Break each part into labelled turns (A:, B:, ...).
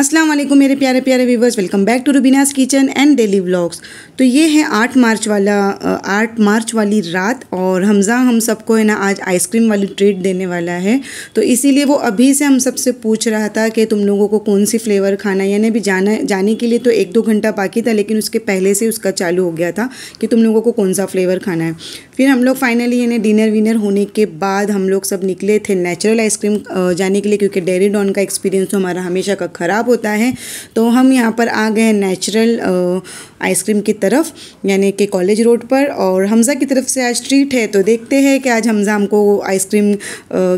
A: अस्सलाम वालेकुम मेरे प्यारे प्यारे viewers welcome back to Rubina's kitchen and daily vlogs तो ये है आठ मार्च वाला आठ मार्च वाली रात और हमज़ा हम सबको है ना आज आइसक्रीम वाली ट्रीट देने वाला है तो इसीलिए वो अभी से हम सबसे पूछ रहा था कि तुम लोगों को कौन सी फ्लेवर खाना है यानी अभी जाना जाने के लिए तो एक दो घंटा बाकी था लेकिन उसके पहले से उसका चालू हो गया था कि तुम लोगों को कौन सा फ्लेवर खाना है फिर हम लोग फाइनली यानी डिनर विनर होने के बाद हम लोग सब निकले थे नेचुरल आइसक्रीम जाने के लिए क्योंकि डेरी डॉन का एक्सपीरियंस तो हमारा हमेशा का ख़राब होता है तो हम यहाँ पर आ गए नेचुरल आइसक्रीम की तरफ यानी कि कॉलेज रोड पर और हमज़ा की तरफ से आज ट्रीट है तो देखते हैं कि आज हमज़ा हमको आइसक्रीम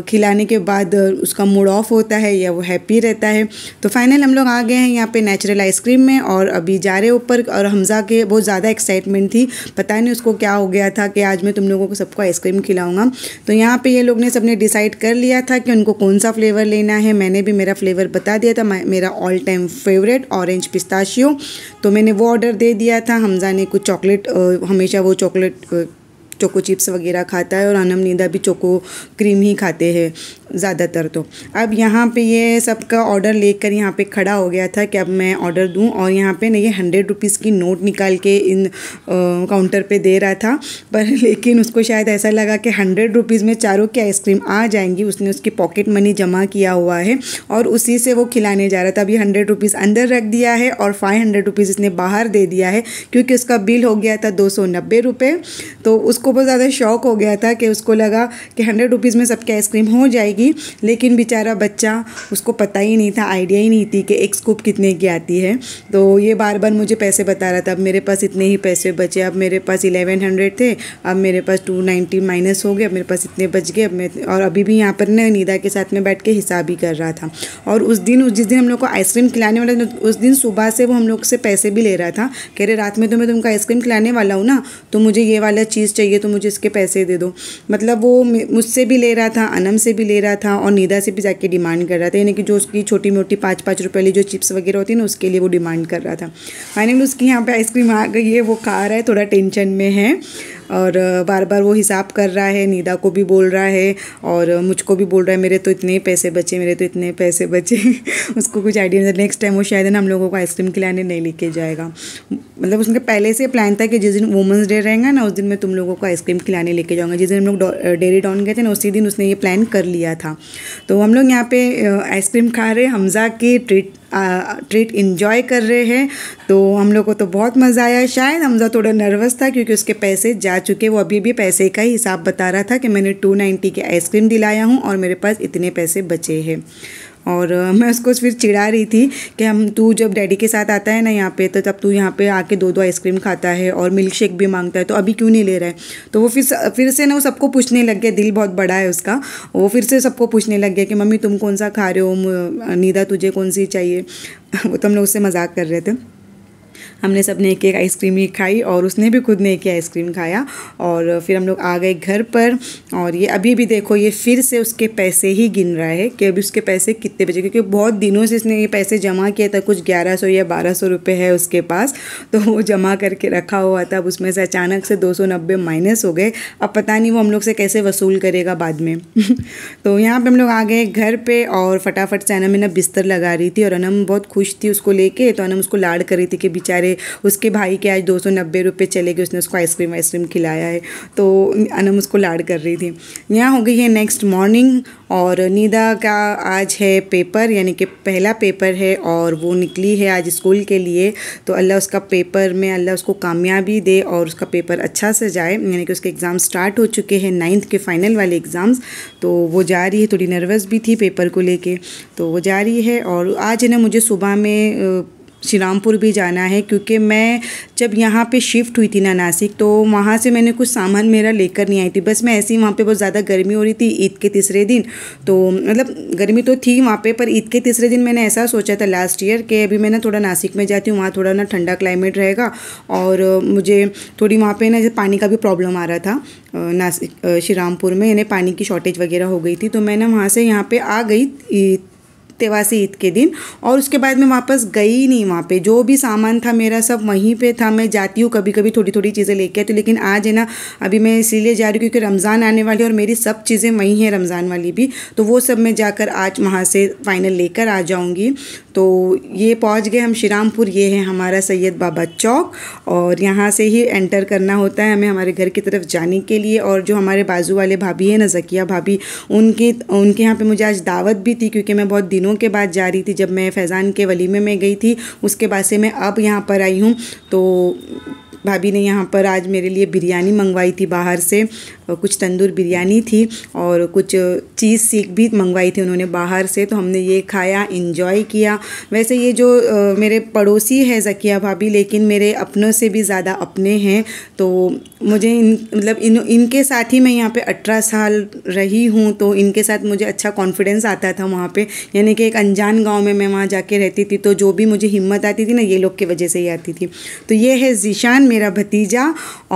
A: खिलाने के बाद उसका मूड ऑफ होता है या वो हैप्पी रहता है तो फाइनल हम लोग आ गए हैं यहाँ पे नेचुरल आइसक्रीम में और अभी जा रहे ऊपर और हमज़ा के बहुत ज़्यादा एक्साइटमेंट थी पता नहीं उसको क्या हो गया था कि आज मैं तुम लोगों को सबको आइसक्रीम खिलाऊँगा तो यहाँ पर ये लोग ने सब डिसाइड कर लिया था कि उनको कौन सा फ्लेवर लेना है मैंने भी मेरा फ्लेवर बता दिया था मेरा all time favourite orange pistachio तो मैंने वो ऑर्डर दे दिया था हमज़ा ने कुछ चॉकलेट हमेशा वो चॉकलेट चोको चिप्स वगैरह खाता है और अनम नींदा भी चोको क्रीम ही खाते हैं ज़्यादातर तो अब यहाँ पे ये सबका ऑर्डर लेकर यहाँ पे खड़ा हो गया था कि अब मैं ऑर्डर दूँ और यहाँ पे ना ये हंड्रेड रुपीज़ की नोट निकाल के इन काउंटर पे दे रहा था पर लेकिन उसको शायद ऐसा लगा कि हंड्रेड रुपीज़ में चारों की आइसक्रीम आ जाएंगी उसने उसकी पॉकेट मनी जमा किया हुआ है और उसी से वो खिलाने जा रहा था अभी हंड्रेड रुपीज़ अंदर रख दिया है और फाइव हंड्रेड रुपीज़ इसने बाहर दे दिया है क्योंकि उसका बिल हो गया था दो सौ नब्बे रुपये तो उसको बहुत ज़्यादा शौक हो गया था कि उसको लगा कि हंड्रेड रुपीज़ में सबकी आइसक्रीम हो जाएगी लेकिन बेचारा बच्चा उसको पता ही नहीं था आइडिया ही नहीं थी कि एक स्कूप कितने की आती है तो ये बार बार मुझे पैसे बता रहा था अब मेरे पास इतने ही पैसे बचे अब मेरे पास इलेवन हंड्रेड थे अब मेरे पास टू नाइन्टी माइनस हो गए अब मेरे पास इतने बच गए अब मैं और अभी भी यहाँ पर ना नीदा के साथ में बैठ के हिसाब ही कर रहा था और उस दिन उस जिस दिन हम लोग को आइसक्रीम खिलाने वाला उस दिन सुबह से वो हम लोग से पैसे भी ले रहा था कह रहे रात में तो मैं तुमको आइसक्रीम खिलाने वाला हूँ ना तो मुझे ये वाला चीज़ चाहिए तो मुझे इसके पैसे दे दो मतलब वो मुझसे भी ले रहा था अनम से भी ले रहा था और नीदा से भी जाके डिमांड कर रहा था यानी कि जो उसकी छोटी मोटी पाँच पाँच रुपये वाली जो चिप्स वगैरह होती है ना उसके लिए वो डिमांड कर रहा था फाइनली उसकी यहाँ पर आइसक्रीम आ गई है वो खा रहा है थोड़ा टेंशन में है और बार बार वो हिसाब कर रहा है नीदा को भी बोल रहा है और मुझको भी बोल रहा है मेरे तो इतने पैसे बचे मेरे तो इतने पैसे बचे उसको कुछ आइडिया नहीं नेक्स्ट टाइम वो शायद ना हम लोगों को आइसक्रीम खिलाने नहीं लेके जाएगा मतलब उसने पहले से प्लान था कि जिस दिन वुमेंस डे रहेगा ना उस दिन मैं तुम लोगों को आइसक्रीम खिलाने लेके जाऊँगा जिस दिन हम लोग डेरी डाउन गए थे ना उसी दिन उसने ये प्लान कर लिया था तो हम लोग यहाँ पे आइसक्रीम खा रहे हमज़ा के ट्रीट ट्रीट इन्जॉय कर रहे हैं तो हम लोग को तो बहुत मज़ा आया शायद हमजा थोड़ा नर्वस था क्योंकि उसके पैसे जा चुके वो अभी भी पैसे का ही हिसाब बता रहा था कि मैंने टू नाइन्टी की आइसक्रीम दिलाया हूँ और मेरे पास इतने पैसे बचे हैं और मैं उसको फिर चिढ़ा रही थी कि हम तू जब डैडी के साथ आता है ना यहाँ पे तो तब तू यहाँ पे आके दो दो आइसक्रीम खाता है और मिल्क शेक भी मांगता है तो अभी क्यों नहीं ले रहा है तो वो फिर फिर से ना वो सबको पूछने लग गया दिल बहुत बड़ा है उसका वो फिर से सबको पूछने लग गया कि मम्मी तुम कौन सा खा रहे हो नीदा तुझे कौन सी चाहिए वो तो हम लोग उससे मजाक कर रहे थे हमने सब ने एक एक आइसक्रीम ही खाई और उसने भी खुद ने एक ही आइसक्रीम खाया और फिर हम लोग आ गए घर पर और ये अभी भी देखो ये फिर से उसके पैसे ही गिन रहा है कि अभी उसके पैसे कितने बचे क्योंकि बहुत दिनों से इसने ये पैसे जमा किया था कुछ ग्यारह सौ या बारह सौ रुपये है उसके पास तो वो जमा करके रखा हुआ था अब उसमें से अचानक से दो सौ नब्बे माइनस हो गए अब पता नहीं वो हम लोग से कैसे वसूल करेगा बाद में तो यहाँ पर हम लोग आ गए घर पर और फटाफट से अनम बिस्तर लगा रही थी और अनम बहुत खुश थी उसको लेके तो अनम उसको लाड कर रही थी कि बेचारे उसके भाई के आज दो सौ नब्बे रुपये चले गए उसने उसको आइसक्रीम वाइसक्रीम खिलाया है तो अनम उसको लाड कर रही थी यहाँ हो गई है नेक्स्ट मॉर्निंग और निदा का आज है पेपर यानी कि पहला पेपर है और वो निकली है आज स्कूल के लिए तो अल्लाह उसका पेपर में अल्लाह उसको कामयाबी दे और उसका पेपर अच्छा से जाए यानी कि उसके एग्ज़ाम स्टार्ट हो चुके हैं नाइन्थ के फाइनल वाले एग्ज़ाम्स तो वो जा रही है थोड़ी नर्वस भी थी पेपर को लेके तो वो जा रही है और आज है ना मुझे सुबह में श्री रामपुर भी जाना है क्योंकि मैं जब यहाँ पे शिफ्ट हुई थी ना नासिक तो वहाँ से मैंने कुछ सामान मेरा लेकर नहीं आई थी बस मैं ऐसे ही वहाँ पे बहुत ज़्यादा गर्मी हो रही थी ईद के तीसरे दिन तो मतलब गर्मी तो थी वहाँ पे पर ईद के तीसरे दिन मैंने ऐसा सोचा था लास्ट ईयर कि अभी मैं ना थोड़ा नासिक में जाती हूँ वहाँ थोड़ा ना ठंडा क्लाइमेट रहेगा और मुझे थोड़ी वहाँ पर ना पानी का भी प्रॉब्लम आ रहा था नासिक श्री रामपुर में यानी पानी की शॉर्टेज वगैरह हो गई थी तो मैं ना वहाँ से यहाँ पर आ गई तेवासी ईद के दिन और उसके बाद मैं वापस गई नहीं वहाँ पे जो भी सामान था मेरा सब वहीं पे था मैं जाती हूँ कभी कभी थोड़ी थोड़ी चीज़ें लेके आती तो लेकिन आज है ना अभी मैं इसीलिए जा रही हूँ क्योंकि रमज़ान आने वाली है और मेरी सब चीज़ें वहीं हैं रमज़ान वाली भी तो वो सब मैं जाकर आज वहाँ से फाइनल लेकर आ जाऊँगी तो ये पहुँच गए हम श्रीरामपुर ये है हमारा सैयद बाबा चौक और यहाँ से ही एंटर करना होता है हमें हमारे घर की तरफ जाने के लिए और जो हमारे बाजू वाले भाभी हैं ना जकिया भाभी उनके उनके यहाँ पर मुझे आज दावत भी थी क्योंकि मैं बहुत दिन दिनों के बाद जा रही थी जब मैं फैज़ान के वलीमे में गई थी उसके बाद से मैं अब यहाँ पर आई हूँ तो भाभी ने यहाँ पर आज मेरे लिए बिरयानी मंगवाई थी बाहर से कुछ तंदूर बिरयानी थी और कुछ चीज़ सीख भी मंगवाई थी उन्होंने बाहर से तो हमने ये खाया इन्जॉय किया वैसे ये जो आ, मेरे पड़ोसी है जकिया भाभी लेकिन मेरे अपनों से भी ज़्यादा अपने हैं तो मुझे इन मतलब इन इनके साथ ही मैं यहाँ पे अठारह साल रही हूँ तो इनके साथ मुझे अच्छा कॉन्फिडेंस आता था वहाँ पे यानी कि एक अनजान गांव में मैं वहाँ जाके रहती थी तो जो भी मुझे हिम्मत आती थी ना ये लोग की वजह से ही आती थी तो ये है जीशान मेरा भतीजा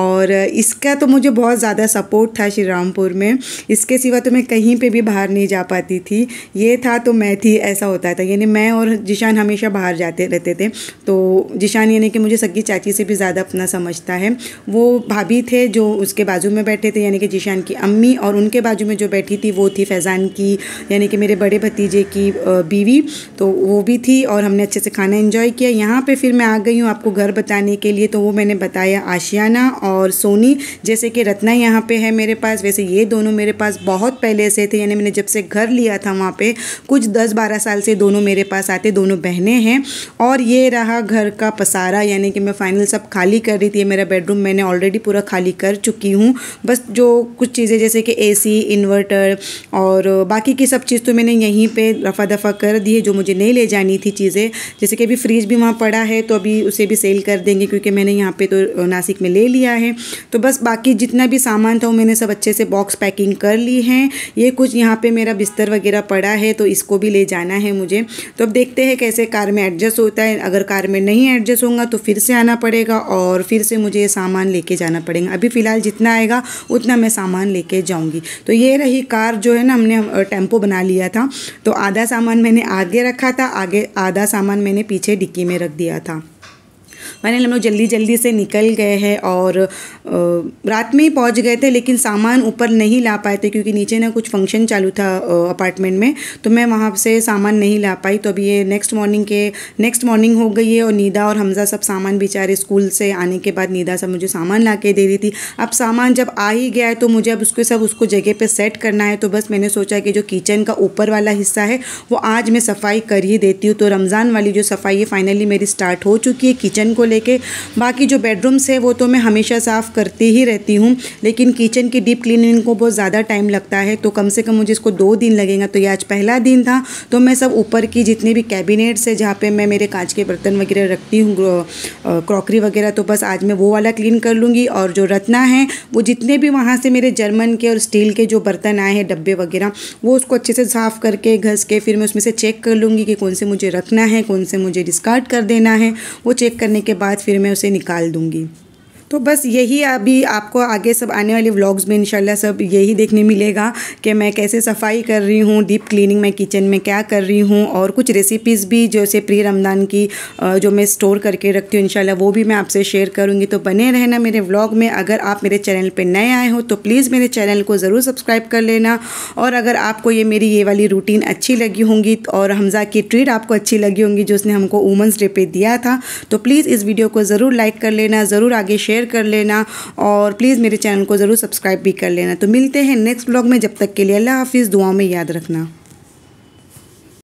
A: और इसका तो मुझे बहुत ज़्यादा सपोर्ट था श्री रामपुर में इसके सिवा तो मैं कहीं पे भी बाहर नहीं जा पाती थी ये था तो मैं थी ऐसा होता था यानी मैं और जिशान हमेशा बाहर जाते रहते थे तो जिशान यानी कि मुझे सगी चाची से भी ज़्यादा अपना समझता है वो भाभी थे जो उसके बाजू में बैठे थे यानी कि जिशान की अम्मी और उनके बाजू में जो बैठी थी वो थी फैज़ान की यानी कि मेरे बड़े भतीजे की बीवी तो वो भी थी और हमने अच्छे से खाना इन्जॉय किया यहाँ पर फिर मैं आ गई हूँ आपको घर बताने के लिए तो वो मैंने बताया आशियाना और सोनी जैसे कि रत्ना यहाँ पे है मेरे पास वैसे ये दोनों मेरे पास बहुत पहले से थे यानी मैंने जब से घर लिया था वहाँ पे कुछ दस बारह साल से दोनों मेरे पास आते दोनों बहनें हैं और ये रहा घर का पसारा यानी कि मैं फाइनल सब खाली कर रही थी मेरा बेडरूम मैंने ऑलरेडी पूरा खाली कर चुकी हूँ बस जो कुछ चीज़ें जैसे कि ए इन्वर्टर और बाकी की सब चीज़ तो मैंने यहीं पर रफ़ा दफ़ा कर दी है जो मुझे नहीं ले जानी थी चीज़ें जैसे कि अभी फ्रिज भी वहाँ पड़ा है तो अभी उसे भी सेल कर देंगे क्योंकि मैंने यहाँ पे तो नासिक में ले लिया है तो बस बाकी जितना भी सामान था वो मैंने सब अच्छे से बॉक्स पैकिंग कर ली है ये कुछ यहाँ पे मेरा बिस्तर वगैरह पड़ा है तो इसको भी ले जाना है मुझे तो अब देखते हैं कैसे कार में एडजस्ट होता है अगर कार में नहीं एडजस्ट होगा तो फिर से आना पड़ेगा और फिर से मुझे ये सामान लेके जाना पड़ेगा अभी फ़िलहाल जितना आएगा उतना मैं सामान लेके जाऊँगी तो ये रही कार जो है ना हमने टेम्पो बना लिया था तो आधा सामान मैंने आगे रखा था आगे आधा सामान मैंने पीछे डिक्की में रख दिया था फाइनल हम लोग जल्दी जल्दी से निकल गए हैं और रात में ही पहुँच गए थे लेकिन सामान ऊपर नहीं ला पाए थे क्योंकि नीचे ना कुछ फंक्शन चालू था अपार्टमेंट में तो मैं वहाँ से सामान नहीं ला पाई तो अभी ये नेक्स्ट मॉर्निंग के नेक्स्ट मॉर्निंग हो गई है और नीदा और हमज़ा सब सामान बेचारे स्कूल से आने के बाद नीदा सब मुझे सामान ला के दे रही थी अब सामान जब आ ही गया है तो मुझे अब उसके सब उसको जगह पर सेट करना है तो बस मैंने सोचा कि जो किचन का ऊपर वाला हिस्सा है वो आज मैं सफाई कर ही देती हूँ तो रमज़ान वाली जो सफाई है फाइनली मेरी स्टार्ट हो चुकी है किचन को लेकर लेके बाकी जो बेडरूम्स है वो तो मैं हमेशा साफ़ करती ही रहती हूँ लेकिन किचन की डीप क्लीनिंग को बहुत ज़्यादा टाइम लगता है तो कम से कम मुझे इसको दो दिन लगेगा तो ये आज पहला दिन था तो मैं सब ऊपर की जितने भी कैबिनेट्स है जहाँ पर मैं मेरे कांच के बर्तन वगैरह रखती हूँ क्रॉकरी वगैरह तो बस आज मैं वो वाला क्लीन कर लूँगी और जो रत्ना है वो जितने भी वहाँ से मेरे जर्मन के और स्टील के जो बर्तन आए हैं डब्बे वगैरह वो उसको अच्छे से साफ़ करके घस के फिर मैं उसमें से चेक कर लूँगी कि कौन से मुझे रखना है कौन से मुझे डिस्कार्ड कर देना है वो चेक करने के बाद बाद फिर मैं उसे निकाल दूँगी तो बस यही अभी आपको आगे सब आने वाले व्लॉग्स में इंशाल्लाह सब यही देखने मिलेगा कि मैं कैसे सफाई कर रही हूँ डीप क्लीनिंग मैं किचन में क्या कर रही हूँ और कुछ रेसिपीज़ भी जैसे प्री रमदान की जो मैं स्टोर करके रखती हूँ इंशाल्लाह वो भी मैं आपसे शेयर करूँगी तो बने रहना मेरे व्लॉग में अगर आप मेरे चैनल पर नए आए हो तो प्लीज़ मेरे चैनल को ज़रूर सब्सक्राइब कर लेना और अगर आपको ये मेरी ये वाली रूटीन अच्छी लगी होंगी और हमज़ा की ट्रीट आपको अच्छी लगी होंगी जो उसने हमको वुमेंस डे पर दिया था तो प्लीज़ इस वीडियो को ज़रूर लाइक कर लेना ज़रूर आगे शेयर शेयर कर लेना और प्लीज़ मेरे चैनल को ज़रूर सब्सक्राइब भी कर लेना तो मिलते हैं नेक्स्ट ब्लॉग में जब तक के लिए अल्लाह हाफिज़ दुआ में याद रखना